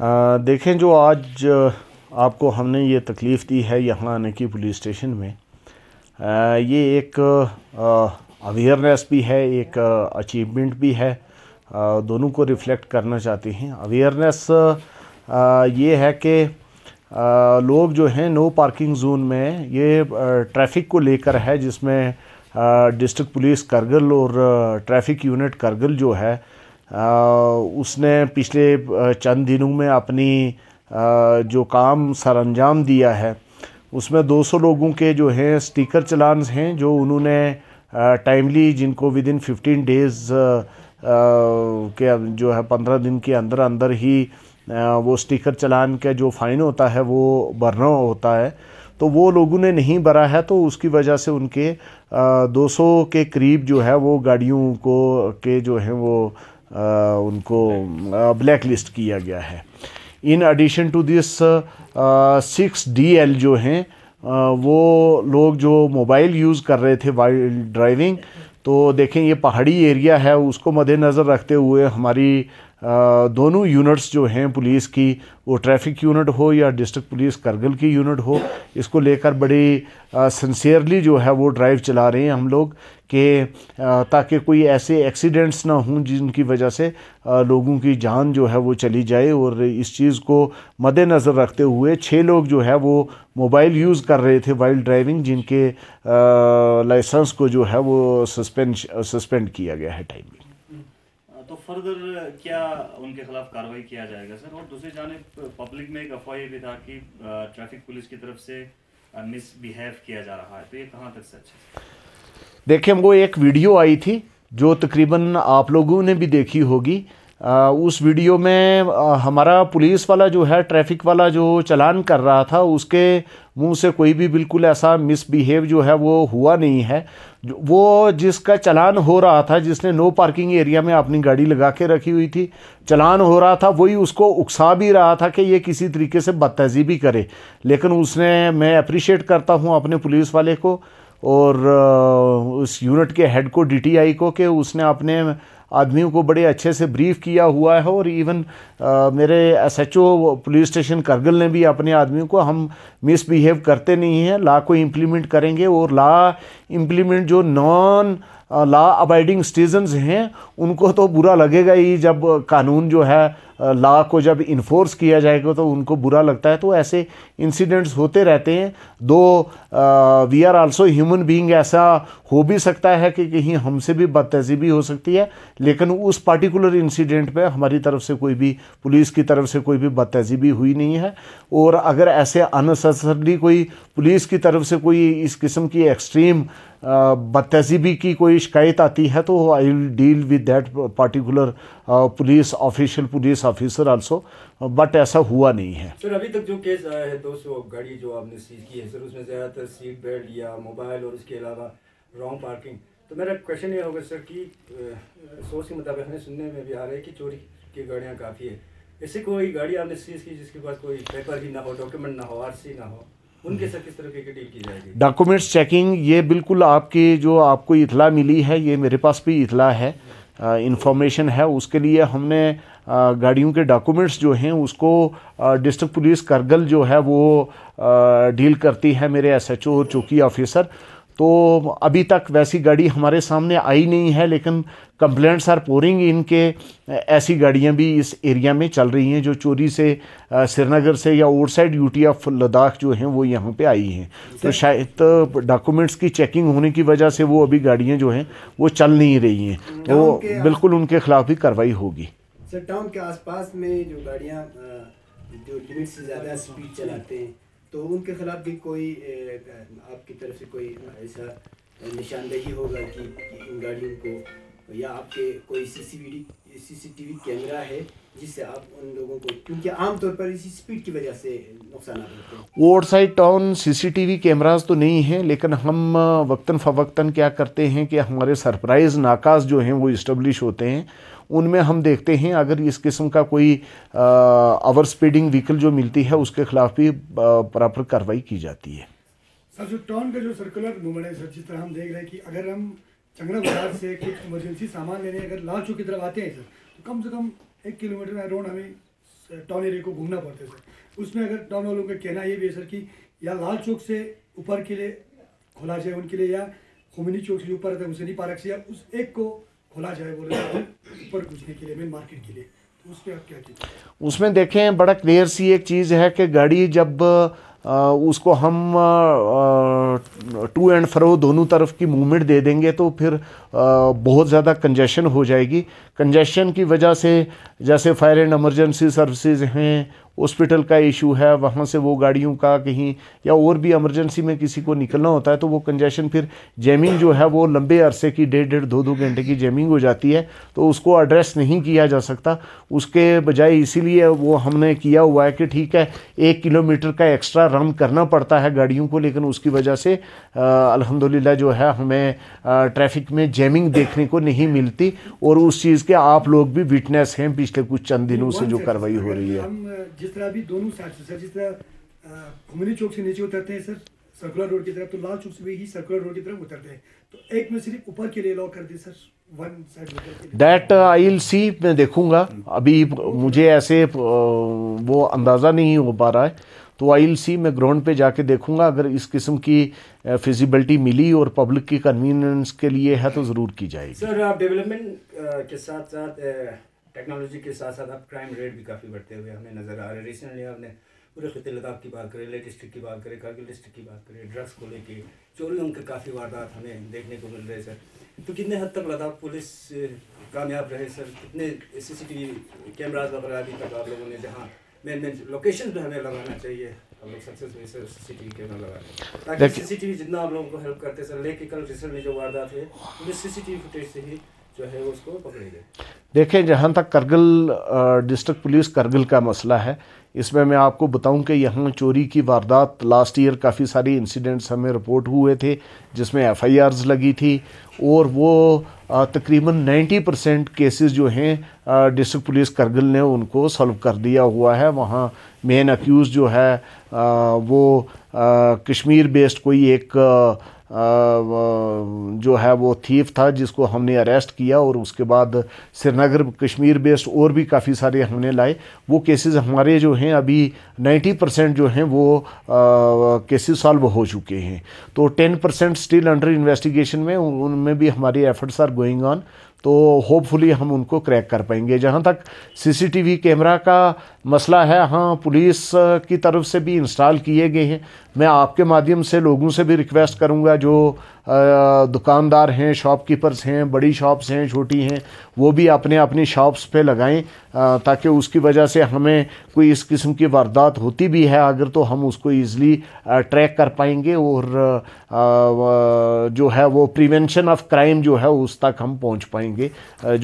आ, देखें जो आज आपको हमने ये तकलीफ़ दी है यहाँ आने की पुलिस स्टेशन में आ, ये एक अवेयरनेस भी है एक अचीवमेंट भी है आ, दोनों को रिफ़्लेक्ट करना चाहते हैं अवेयरनेस ये है कि लोग जो हैं नो पार्किंग जोन में ये ट्रैफिक को लेकर है जिसमें डिस्ट्रिक्ट पुलिस करगिल और ट्रैफिक यूनिट करगिल जो है उसने पिछले चंद दिनों में अपनी जो काम सरंजाम दिया है उसमें 200 लोगों के जो हैं स्टिकर चलान हैं जो उन्होंने टाइमली जिनको विद इन फिफ्टीन डेज़ के अं, जो है पंद्रह दिन के अंदर अंदर ही वो स्टिकर चलान का जो फ़ाइन होता है वो भरना होता है तो वो लोगों ने नहीं भरा है तो उसकी वजह से उनके 200 के करीब जो है वो गाड़ियों को के जो हैं वो उनको ब्लैक लिस्ट किया गया है in addition to this six D L जो हैं वो लोग जो मोबाइल यूज़ कर रहे थे वाइल्ड ड्राइविंग तो देखें ये पहाड़ी एरिया है उसको मद्देनज़र रखते हुए हमारी दोनों यूनिट्स जो हैं पुलिस की वो ट्रैफिक यूनिट हो या डिस्ट्रिक्ट पुलिस करगिल की यूनिट हो इसको लेकर बड़ी सिंसियरली जो है वो ड्राइव चला रहे हैं हम लोग के ताकि कोई ऐसे एक्सीडेंट्स ना हों जिनकी वजह से लोगों की जान जो है वो चली जाए और इस चीज़ को मद्देनज़र रखते हुए छः लोग जो है वो मोबाइल यूज़ कर रहे थे वाइल्ड ड्राइविंग जिनके लाइसेंस को जो है वो सस्पेंड सस्पेंड किया गया है टाइमिंग फर्दर क्या उनके खिलाफ कार्रवाई किया जाएगा सर और दूसरी जानब पब्लिक में एक अफवाह भी था कि ट्रैफिक पुलिस की तरफ से मिसबिहेव किया जा रहा है तो ये कहाँ तक सच है देखिए हमको एक वीडियो आई थी जो तकरीबन आप लोगों ने भी देखी होगी उस वीडियो में हमारा पुलिस वाला जो है ट्रैफिक वाला जो चलान कर रहा था उसके मुंह से कोई भी बिल्कुल ऐसा मिसबिहेव जो है वो हुआ नहीं है वो जिसका चलान हो रहा था जिसने नो पार्किंग एरिया में अपनी गाड़ी लगा के रखी हुई थी चलान हो रहा था वही उसको उकसा भी रहा था कि ये किसी तरीके से बदतजी भी करे लेकिन उसने मैं अप्रिशिएट करता हूँ अपने पुलिस वाले को और उस यूनिट के हेड को डीटीआई को कि उसने अपने आदमियों को बड़े अच्छे से ब्रीफ किया हुआ है और इवन आ, मेरे एसएचओ पुलिस स्टेशन करगिल ने भी अपने आदमियों को हम मिसबिहेव करते नहीं हैं ला को इम्प्लीमेंट करेंगे और ला इम्प्लीमेंट जो नॉन ला अबाइडिंग सिटीजन्स हैं उनको तो बुरा लगेगा ही जब कानून जो है लॉ को जब इन्फोर्स किया जाएगा तो उनको बुरा लगता है तो ऐसे इंसिडेंट्स होते रहते हैं though we are also human being ऐसा हो भी सकता है कि कहीं हमसे भी बदतहजीबी हो सकती है लेकिन उस पार्टिकुलर इंसिडेंट पे हमारी तरफ से कोई भी पुलिस की तरफ से कोई भी बदतहजीबी हुई नहीं है और अगर ऐसे अनसेसरली कोई पुलिस की तरफ से कोई इस किस्म की एक्सट्रीम बदतहजीबी की कोई शिकायत आती है तो I will deal with that particular police official police officer also but ऐसा हुआ नहीं है सर अभी तक जो केस आया है दो तो सौ गाड़ी जो आपने सीज की है सर उसमें ज़्यादातर सीट बेल्ट या मोबाइल और उसके अलावा रॉन्ग पार्किंग तो मेरा क्वेश्चन ये होगा सर कि सोच के मुताबिक हमें सुनने में भी आ रहा है कि चोरी की गाड़ियाँ काफ़ी है ऐसी कोई गाड़ी आपने सीज की जिसके पास कोई पेपर भी ना हो डॉक्यूमेंट ना हो आर ना हो डॉक्यूमेंट्स चेकिंग ये बिल्कुल आपकी जो आपको इतला मिली है ये मेरे पास भी इतला है इंफॉर्मेशन है उसके लिए हमने गाड़ियों के डॉक्यूमेंट्स जो हैं उसको डिस्ट्रिक्ट पुलिस करगल जो है वो डील करती है मेरे एसएचओ चौकी ऑफिसर तो अभी तक वैसी गाड़ी हमारे सामने आई नहीं है लेकिन कंप्लेंट्स आर पोरिंग इनके ऐसी गाड़ियाँ भी इस एरिया में चल रही हैं जो चोरी से श्रीनगर से या outside U of Ladakh जो हैं वो यहाँ पे आई हैं तो शायद डॉक्यूमेंट्स की चेकिंग होने की वजह से वो अभी गाड़ियाँ जो हैं वो चल नहीं रही हैं तो बिल्कुल उनके खिलाफ भी कार्रवाई होगी सर टाउन के आसपास में जो गाड़ियाँ जो लिमिट से ज़्यादा स्पीड चलाते हैं तो उनके खिलाफ भी कोई आपकी तरफ से कोई ऐसा निशानदेही होगा कि इन गाड़ियों को या आपके कोई सी सी टी कैमरा है जिससे आप उन लोगों को क्योंकि आमतौर पर इसी स्पीड की वजह से नुकसान होते हैं वो साइड टाउन सीसीटीवी कैमराज तो नहीं हैं लेकिन हम वक्ता फ़वक्ता क्या करते हैं कि हमारे सरप्राइज़ नाकाज जो हैं वो इस्टबलिश होते हैं उनमें हम देखते हैं अगर इस किस्म का कोई ओवर स्पीडिंग व्हीकल जो मिलती है उसके खिलाफ भी प्रॉपर कार्रवाई की जाती है सर जो टाउन का जो सर्कुलर मूवमेंट है सर जिस तरह हम देख रहे हैं कि अगर हम चंगना बाजार से कुछ इमरजेंसी सामान लेने अगर लाल चौक की तरफ आते हैं सर तो कम से कम एक किलोमीटर अराउंड हमें टाउन एरिया को घूमना पड़ता है सर उसमें अगर टाउन वालों का कहना ये भी है सर कि या लाल चौक से ऊपर के लिए खोला जाए उनके लिए या खुमिनी चौक से ऊपर उसे नहीं पार्क से या उस एक को खोला जाए बोल रहे ऊपर के लिए मेन मार्केट के लिए तो उसमें आप क्या उसमें देखें बड़ा क्लियर सी एक चीज़ है कि गाड़ी जब आ, उसको हम टू एंड फ्रो दोनों तरफ की मूवमेंट दे देंगे तो फिर आ, बहुत ज़्यादा कंजेशन हो जाएगी कंजेशन की वजह से जैसे फायर एंड एमरजेंसी सर्विसेज हैं हॉस्पिटल का इशू है वहाँ से वो गाड़ियों का कहीं या और भी एमरजेंसी में किसी को निकलना होता है तो वो कंजेशन फिर जैमिंग जो है वो लंबे अरसे की डेढ़ डेढ़ दो दो घंटे की जैमिंग हो जाती है तो उसको एड्रेस नहीं किया जा सकता उसके बजाय इसीलिए वो हमने किया हुआ है कि ठीक है एक किलोमीटर का एक्स्ट्रा रन करना पड़ता है गाड़ियों को लेकिन उसकी वजह से अलहमदिल्ला जो है हमें ट्रैफिक में जैमिंग देखने को नहीं मिलती और उस चीज़ के आप लोग भी विटनेस हैं पिछले कुछ चंद दिनों से जो कार्रवाई हो रही है जिस तरह अभी दोनों साइड से सर जिस तरह घुमनी चौक से नीचे उतरते हैं सर सर्कुलर रोड की तरफ तो लाल चौक से भी ही सर्कुलर रोड की तरफ उतरते हैं तो एक में सिर्फ ऊपर के लिए अलाउ कर दी सर दैट आई सी मैं देखूंगा अभी मुझे ऐसे वो अंदाज़ा नहीं हो पा रहा है तो आई सी मैं ग्राउंड पे जाके देखूंगा अगर इस किस्म की फिजिबिलिटी मिली और पब्लिक की कन्वीनियंस के लिए है तो ज़रूर की जाएगी सर आप डेवलपमेंट के साथ साथ टेक्नोलॉजी के साथ साथ अब क्राइम रेट भी काफ़ी बढ़ते हुए हमें नज़र आ रहे हैं रिसेंटली आपने पूरे खत्े लद्दाख की बात करें लेट डिस्ट्रिक्ट की बात करें कारगिल डिस्ट्रिक्ट की बात करें ड्रग्स को लेके चोरियों के काफ़ी वारदात हमें देखने को मिल रहे सर तो कितने हद तक लद्दाख पुलिस eh, कामयाब रहे सर कितने C C T V cameras वगैरह अभी तक आप लोगों ने जहाँ मेन मेन लोकेशन पर हमें लगाना चाहिए हम लोग सक्सेस हुए sir C C T V camera लगा ताकि सी सी टी वी जितना आप लोगों को हेल्प करते सर लेके कल रिसेंट में जो वारदात हुए उन्हें C C T V footage से ही जो है उसको देखें जहाँ तक करगिल डिस्ट्रिक्ट पुलिस करगिल का मसला है इसमें मैं आपको बताऊं कि यहाँ चोरी की वारदात लास्ट ईयर काफ़ी सारी इंसिडेंट्स हमें रिपोर्ट हुए थे जिसमें एफ आई लगी थी और वो तकरीबन 90 परसेंट केसेस जो हैं डिस्ट्रिक्ट पुलिस करगिल ने उनको सॉल्व कर दिया हुआ है वहाँ मेन अक्यूज़ जो है वो कश्मीर बेस्ड कोई एक जो है वो थीफ था जिसको हमने अरेस्ट किया और उसके बाद श्रीनगर कश्मीर बेस्ड और भी काफ़ी सारे हमने लाए वो केसेस हमारे जो हैं अभी 90 परसेंट जो हैं वो केसेस सॉल्व हो चुके हैं तो 10 परसेंट स्टिल अंडर इन्वेस्टिगेशन में उनमें भी हमारे एफर्ट्स आर गोइंग ऑन तो होपफुली हम उनको क्रैक कर पाएंगे जहाँ तक सीसीटीवी कैमरा का मसला है हाँ पुलिस की तरफ से भी इंस्टॉल किए गए हैं मैं आपके माध्यम से लोगों से भी रिक्वेस्ट करूँगा जो दुकानदार हैं शॉपकीपर्स हैं बड़ी शॉप्स हैं छोटी हैं वो भी अपने अपनी शॉप्स पे लगाएं ताकि उसकी वजह से हमें कोई इस किस्म की वारदात होती भी है अगर तो हम उसको ईज़िली ट्रैक कर पाएंगे और जो है वो प्रिवेंशन ऑफ क्राइम जो है उस तक हम पहुंच पाएंगे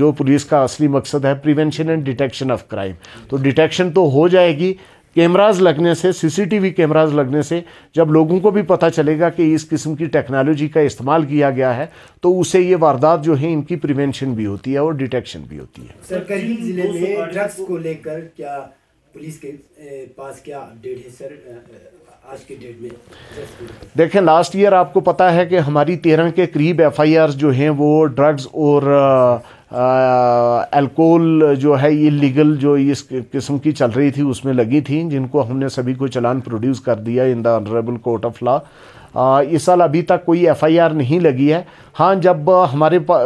जो पुलिस का असली मकसद है prevention and detection of crime तो डिटेक्शन तो हो जाएगी कैमराज लगने से सीसीटीवी कैमराज लगने से जब लोगों को भी पता चलेगा कि इस किस्म की टेक्नोलॉजी का इस्तेमाल किया गया है तो उसे ये वारदात जो है इनकी प्रिवेंशन भी होती है और डिटेक्शन भी होती है सर करीम जिले में ड्रग्स को लेकर क्या पुलिस के पास क्या अपडेट है सर आज डेट में देखें लास्ट ईयर आपको पता है कि हमारी तेरह के करीब एफ आई आर जो हैं वो ड्रग्स और अल्कोहल जो है लीगल जो इस किस्म की चल रही थी उसमें लगी थी जिनको हमने सभी को चलान प्रोड्यूस कर दिया in the honourable court of law इस साल अभी तक कोई एफआईआर नहीं लगी है हाँ जब हमारे पा,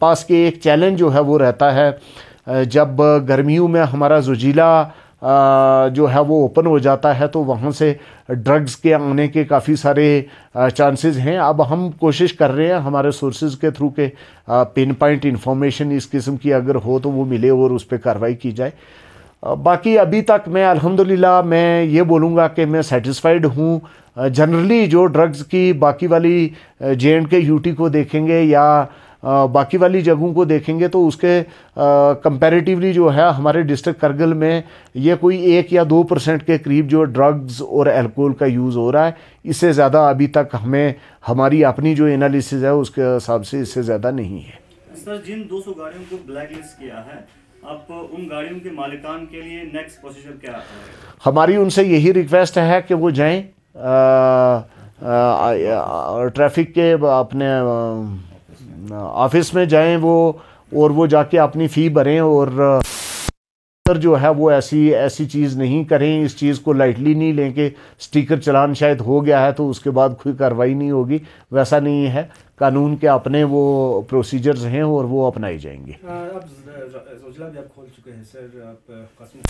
पास के एक चैलेंज जो है वो रहता है जब गर्मियों में हमारा जुजीला जो है वो ओपन हो जाता है तो वहाँ से ड्रग्स के आने के काफ़ी सारे चांसेस हैं अब हम कोशिश कर रहे हैं हमारे सोर्सेज के थ्रू के पिन पॉइंट इन्फॉर्मेशन इस किस्म की अगर हो तो वो मिले और उस पर कार्रवाई की जाए बाकी अभी तक मैं अल्हम्दुलिल्लाह मैं ये बोलूँगा कि मैं सेटिस्फाइड हूँ जनरली जो ड्रग्स की बाकी वाली जे एंड के यूटी को देखेंगे या बाकी वाली जगहों को देखेंगे तो उसके कंपैरेटिवली जो है हमारे डिस्ट्रिक्ट करगिल में ये कोई एक या दो परसेंट के करीब जो ड्रग्स और अल्कोहल का यूज़ हो रहा है इससे ज़्यादा अभी तक हमें हमारी अपनी जो एनालिसिस है उसके हिसाब से इससे ज़्यादा नहीं है सर जिन 200 गाड़ियों को ब्लैक लिस्ट किया है अब उन गाड़ियों के मालिकान के लिए नेक्स्ट प्रोसीजर क्या है हमारी उनसे यही रिक्वेस्ट है कि वो जाएं ट्रैफिक के अपने ऑफिस में जाएं वो और वो जाके अपनी फ़ी भरें और सर जो है वो ऐसी ऐसी चीज़ नहीं करें इस चीज़ को लाइटली नहीं लें कि स्टिकर चलान शायद हो गया है तो उसके बाद कोई कार्रवाई नहीं होगी वैसा नहीं है कानून के अपने वो प्रोसीजर्स हैं और वो अपनाए जाएंगे खोल चुके हैं सर आप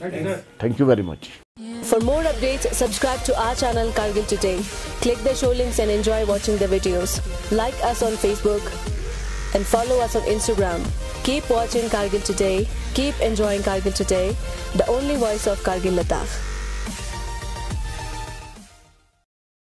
Thanks. Thank you very much. For more updates, subscribe to our channel Kargil Today. Click the show links and enjoy watching the videos. Like us on Facebook and follow us on Instagram. Keep watching Kargil Today. Keep enjoying Kargil Today, the only voice of Kargil Ladakh.